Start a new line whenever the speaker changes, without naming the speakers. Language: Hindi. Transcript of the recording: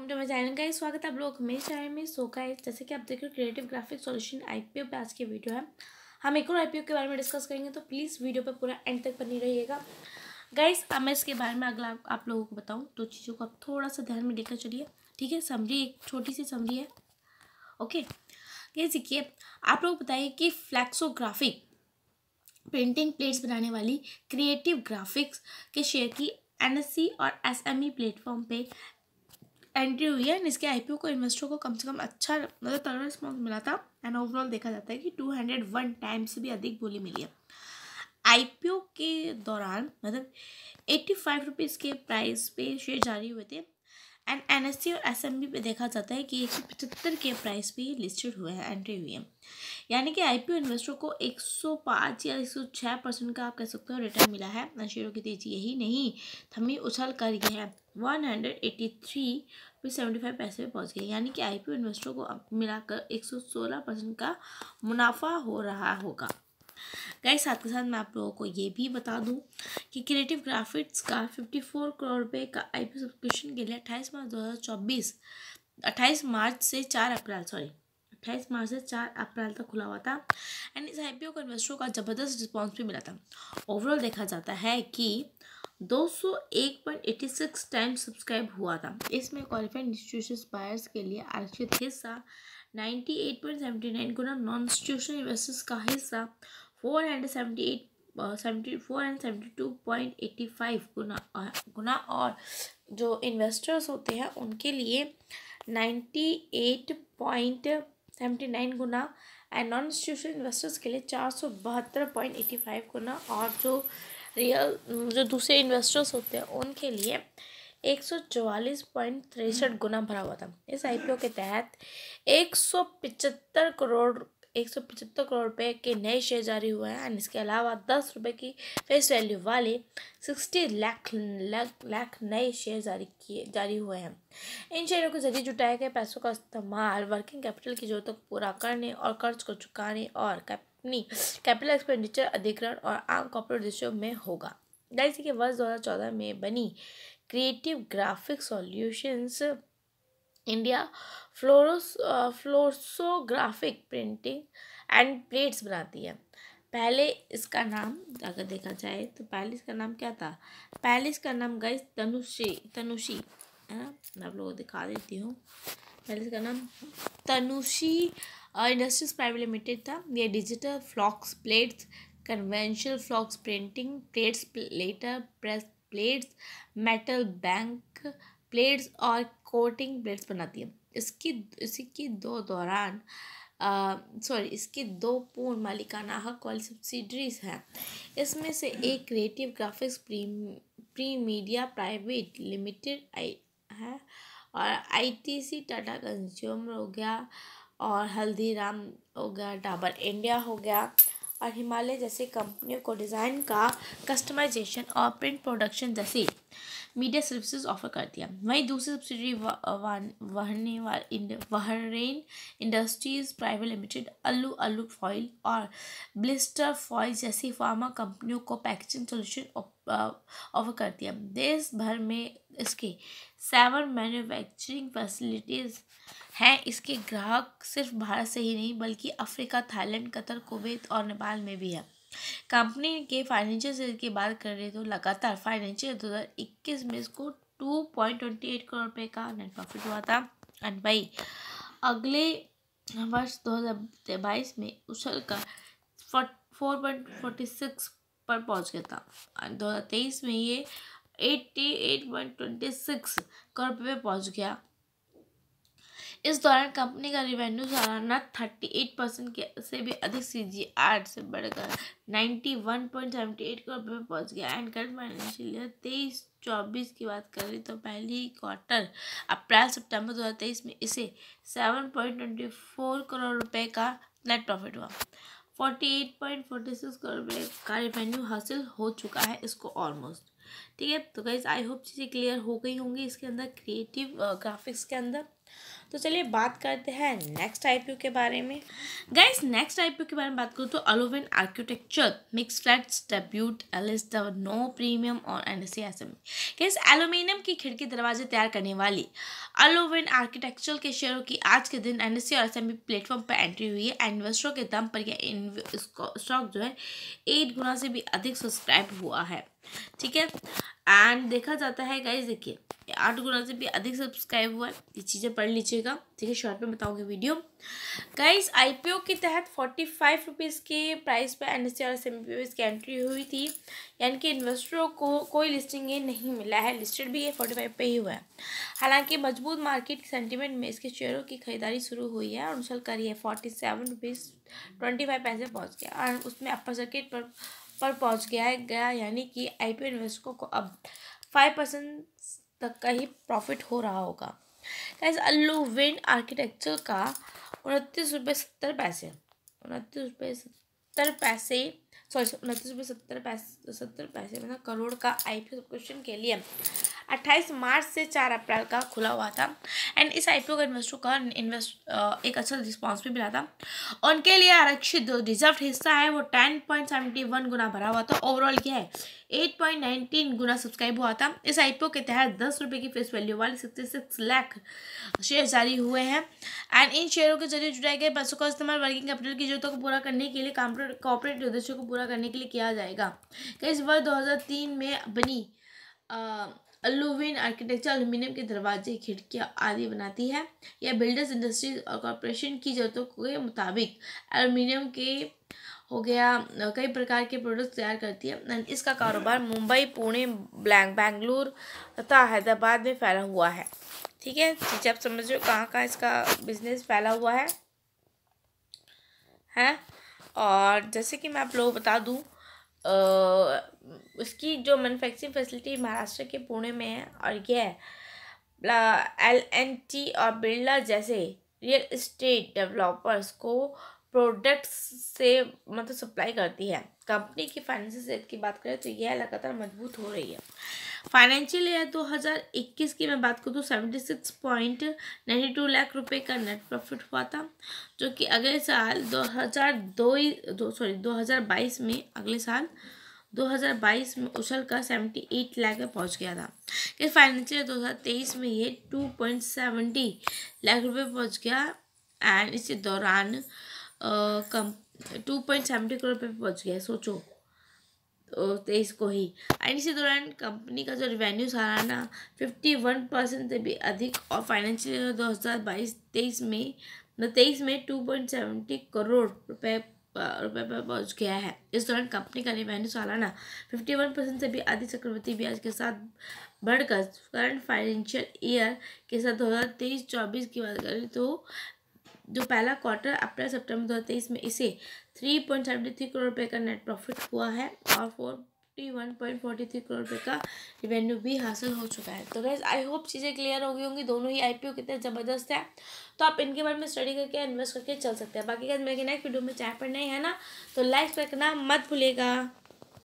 वेलकम टू माई चैनल का ही स्वागत आप लोग मेरे चैनल में सो का है जैसे कि आप देख रहे हो क्रिएटिव ग्राफिक सॉल्यूशन आईपीओ पे आज की वीडियो है हम एक और आईपीओ के बारे में डिस्कस करेंगे तो प्लीज़ वीडियो पे पूरा एंड तक बनी रहिएगा गाइस अब मैं इसके बारे में अगला आप लोगों को बताऊँ तो चीज़ों को आप थोड़ा सा ध्यान में लेकर चलिए ठीक है समझिए एक छोटी सी समझी है ओके ये सीखिए आप लोग बताइए कि फ्लैक्सोग्राफिक प्रिंटिंग प्लेट्स बनाने वाली क्रिएटिव ग्राफिक्स के शेयर की एन और एसएमई प्लेटफॉर्म e पे एंट्री हुई है एंड इसके आईपीओ को इन्वेस्टर को कम से कम अच्छा मतलब तरह रिस्पॉन्स मिला था एंड ओवरऑल देखा जाता है कि टू हंड्रेड वन टाइम से भी अधिक बोली मिली है आईपीओ के दौरान मतलब एट्टी फाइव रुपीज़ के प्राइस पे शेयर जारी हुए थे एंड एन एस सी और एस एम बी पे देखा जाता है कि एक सौ पचहत्तर के प्राइस पे लिस्टेड हुए हैं एंट्री वी एम यानी कि आई पी ओ इन्वेस्टर को एक सौ पाँच या एक सौ छः परसेंट का आप कह सकते हो रिटर्न मिला है शेयरों की तेजी यही नहीं थमी उछल कर ये है वन हंड्रेड एट्टी थ्री फिर सेवेंटी फाइव पैसे पर पहुँच गए यानी कि आई पी ओ इन्वेस्टर को मिलाकर एक सौ सोलह परसेंट का मुनाफा हो रहा होगा गए साथ के साथ मैं आप लोगों को ये भी बता दूं कि क्रिएटिव ग्राफिक्स का 54 करोड़ रुपए का आईपी सब्सक्रिप्शन के लिए 28 मार्च 2024 28 मार्च से 4 अप्रैल सॉरी 28 मार्च से 4 अप्रैल तक खुला हुआ था एंड इस आई को इन्वेस्टरों का ज़बरदस्त रिस्पॉन्स भी मिला था ओवरऑल देखा जाता है कि दो सौ एक पॉइंट सिक्स टाइम सब्सक्राइब हुआ था इसमें क्वालिफाइड इंस्टीट्यूशन बायर्स के लिए आरक्षित हिस्सा ninety eight point seventy nine गुना नॉन इंस्टीट्यूशन इन्वेस्टर्स का हिस्सा four and seventy eight seventy four and seventy two point eighty five गुना गुना और जो इन्वेस्टर्स होते हैं उनके लिए ninety eight point seventy nine गुना एंड नॉन इंस्टीट्यूशन इन्वेस्टर्स के लिए चार सौ बहत्तर पॉइंट एटी फाइव गुना और जो रियल जो दूसरे इन्वेस्टर्स होते हैं उनके लिए एक सौ चवालीस पॉइंट तिरसठ गुना भरा हुआ था इस आईपीओ के तहत एक सौ पचहत्तर करोड़ एक सौ पचहत्तर करोड़ रुपए के नए शेयर जारी हुए हैं एंड इसके अलावा दस रुपये की फेस वैल्यू वाले सिक्सटी लाख लाख नए शेयर जारी किए जारी हुए हैं इन शेयरों के जरिए जुटाए गए पैसों का इस्तेमाल वर्किंग कैपिटल की जरूरतों को पूरा करने और कर्ज को चुकाने और कैपनी कैपिटल एक्सपेंडिचर अधिग्रहण और आम कॉपोरेट देशों में होगा जैसे कि वर्ष दो में बनी क्रिएटिव ग्राफिक सॉल्यूशंस इंडिया फ्लोरोस फ्लोरसोग्राफिक प्रिंटिंग एंड प्लेट्स बनाती है पहले इसका नाम अगर देखा जाए तो पहले इसका नाम क्या था पहले इसका नाम गई तनुषी तनुषी है ना मैं आप लोगों को दिखा देती हूँ पहले इसका नाम तनुषी इंडस्ट्रीज प्राइवेट लिमिटेड था यह digital flexo plates conventional flexo printing plates platter press plates metal bank plates और कोटिंग ब्लेड्स बनाती है इसकी इसी की दो दौरान सॉरी इसकी दो पूर्ण मालिकाना हक वाली सब्सिडरीज हैं इसमें से एक creative graphics pre pre media private limited आई है और आईटीसी टाटा कंज्यूमर हो गया और हल्दीराम हो गया डाबर इंडिया हो गया और हिमालय जैसी कंपनियों को डिज़ाइन का कस्टमाइजेशन और प्रिंट प्रोडक्शन जैसी मीडिया सर्विसेज ऑफर कर दिया वहीं दूसरी सब्सिडी वहने वाले वहरेन industries private limited alu alu foil और ब्लिस्टर फॉइल जैसी फार्मा कंपनियों को पैकेजिंग सोल्यूशन ऑफर कर दिया देश भर में इसके सेवन मैन्युफैक्चरिंग फैसिलिटीज़ हैं इसके ग्राहक सिर्फ भारत से ही नहीं बल्कि अफ्रीका थाईलैंड कतर कुवैत और नेपाल में भी है कंपनी के फाइनेंशियल ईयर की बात करें तो लगातार फाइनेंशियल दो हज़ार इक्कीस में इसको two point twenty eight crore रुपये का नेट प्रॉफिट हुआ था एंड भाई अगले वर्ष दो हज़ार बाईस में उछल कर फोर पॉइंट फोर्टी सिक्स पर पहुंच गया था दो हज़ार तेईस में ये eighty eight point twenty six crore रुपये पहुँच गया इस दौरान कंपनी का रिवेन्यू सालाना थर्टी एट परसेंट के से भी अधिक सी जी आर से बढ़कर ninety one point seventy eight crore रुपये पहुँच गया एंड करंट फाइनेंशियल ईयर तेईस चौबीस की बात करें तो पहली क्वार्टर अप्रैल सितंबर दो हज़ार तेईस में इसे seven point twenty four crore रुपये का नेट प्रॉफिट हुआ forty eight point forty six crore रुपये का रिवेन्यू हासिल हो चुका है इसको ऑलमोस्ट ठीक है तो गाइज आई होप चीज़ें क्लियर हो गई होंगी इसके अंदर क्रिएटिव ग्राफिक्स के अंदर तो चलिए बात करते हैं नेक्स्ट आईपीओ के बारे में गाइस नेक्स्ट आईपीओ के बारे में बात करूँ तो अलोवेन आर्किटेक्चर मिक्स फ्लैट्स डेब्यूट एलिस द नो प्रीमियम और N S M guys aluminium की खिड़की दरवाजे तैयार करने वाली अलोवेन आर्किटेक्चर के शेयरों की आज के दिन एन और एस प्लेटफॉर्म e पर एंट्री हुई है इन्वेस्टरों के दम पर यह स्टॉक जो है एट गुना से भी अधिक सब्सक्राइब हुआ है ठीक है एंड देखा जाता है गाइज देखिए आठ गुना से भी अधिक सब्सक्राइब हुआ है ये चीज़ें पढ़ लीजिएगा ठीक है शॉर्ट में बताऊंगी वीडियो गाइस आईपीओ के तहत फोर्टी फाइव रुपीज़ के प्राइस पर एन एस और एस एम की एंट्री हुई थी यानी कि इन्वेस्टरों को कोई लिस्टिंग ये नहीं मिला है लिस्टेड भी ये फोर्टी फाइव पर ही हुआ है हालांकि मजबूत मार्केट सेंटीमेंट में इसके शेयरों की खरीदारी शुरू हुई है और उछल कर ये forty seven rupees twenty five पैसे पहुँच गया और उसमें अपर सर्किट पर पर पहुँच गया है गया यानी कि आई पी को अब फाइव परसेंट तक का ही प्रॉफिट हो रहा होगा गैस अल्लू विंड आर्किटेक्चर का उनतीस रुपये सत्तर पैसे उनतीस रुपये सत्तर पैसे सॉरी उनतीस रुपये सत्तर पैसे सत्तर पैसे मतलब करोड़ का आई पी सब्सक्रिप्शन के लिए 28 मार्च से 4 अप्रैल का खुला हुआ था एंड इस आईपीओ का इन्वेस्टर का इन्वेस्ट एक अच्छा रिस्पॉन्स भी मिला था उनके लिए आरक्षित जो रिजर्व हिस्सा है वो 10.71 गुना भरा हुआ था ओवरऑल क्या है 8.19 गुना सब्सक्राइब हुआ था इस आईपीओ के तहत दस रुपये की फेस वैल्यू वाले सिक्सटी सिक्स लाख शेयर जारी हुए हैं एंड इन शेयरों के जरिए जुटाए गए पैसों का इस्तेमाल वर्किंग कैपिटल की जरूरतों को पूरा करने के लिए कॉर्पोरेट उद्देश्यों को पूरा करने के लिए किया जाएगा कई वर्ष दो में बनी अल्लुविन आर्किटेक्चर अलूमिनियम के दरवाजे खिड़कियाँ आदि बनाती है यह बिल्डर्स इंडस्ट्रीज और कॉरपोरेशन की जरूरतों के मुताबिक एल्यूमिनियम के हो गया कई प्रकार के प्रोडक्ट्स तैयार करती है इसका कारोबार मुंबई पुणे ब्लैंक बेंगलोर तथा हैदराबाद में फैला हुआ है ठीक है जब समझो कहाँ कहाँ इसका बिजनेस फैला हुआ है हैं और जैसे कि मैं आप लोगों को बता दूँ उसकी जो मैनुफैक्चरिंग फैसिलिटी महाराष्ट्र के पुणे में है और यह एल एन टी और बिरला जैसे रियल इस्टेट डेवलपर्स को प्रोडक्ट्स से मतलब सप्लाई करती है कंपनी की फाइनेंशियल सेहत की बात करें तो यह लगातार मजबूत हो रही है फाइनेंशियल ईयर 2021 की मैं बात करूँ तो seventy six point ninety two lakh रुपए का नेट प्रॉफिट हुआ था जो कि अगले साल 2002 दो सॉरी 2022 में अगले साल 2022 में उछल कर सेवेंटी एट लाख में पहुंच गया था इस फाइनेंशियल दो हज़ार तेईस में ये टू पॉइंट सेवेंटी लाख रुपये पहुँच गया एंड इसी दौरान कम टू पॉइंट सेवेंटी करोड़ पे पहुंच गया सोचो सोचो तो तेईस को ही एंड इसी दौरान कंपनी का जो रिवेन्यू सालाना फिफ्टी वन परसेंट से भी अधिक और फाइनेंशियल दो हज़ार बाईस तेईस में तेईस में टू पॉइंट सेवेंटी करोड़ रुपए रुपए पर पहुंच गया है इस दौरान कंपनी का रिवेन्यू सालाना फिफ्टी वन परसेंट से भी अधिक चक्रवर्ती ब्याज के साथ बढ़कर करंट फाइनेंशियल ईयर के साथ दो हज़ार तेईस चौबीस की बात करें तो जो पहला क्वार्टर अप्रैल सितंबर दो हज़ार तेईस में इसे three point seventy three crore रुपए का नेट प्रॉफिट हुआ है और forty one point forty three crore रुपए का रिवेन्यू भी हासिल हो चुका है तो गैस आई होप चीज़ें क्लियर हो गई होंगी दोनों ही आईपीओ कितने ज़बरदस्त है तो आप इनके बारे में स्टडी करके इन्वेस्ट करके चल सकते हैं बाकी गैस मेरे नेक्स्ट वीडियो में चाय पर नहीं है ना तो लाइक करना मत भूलेगा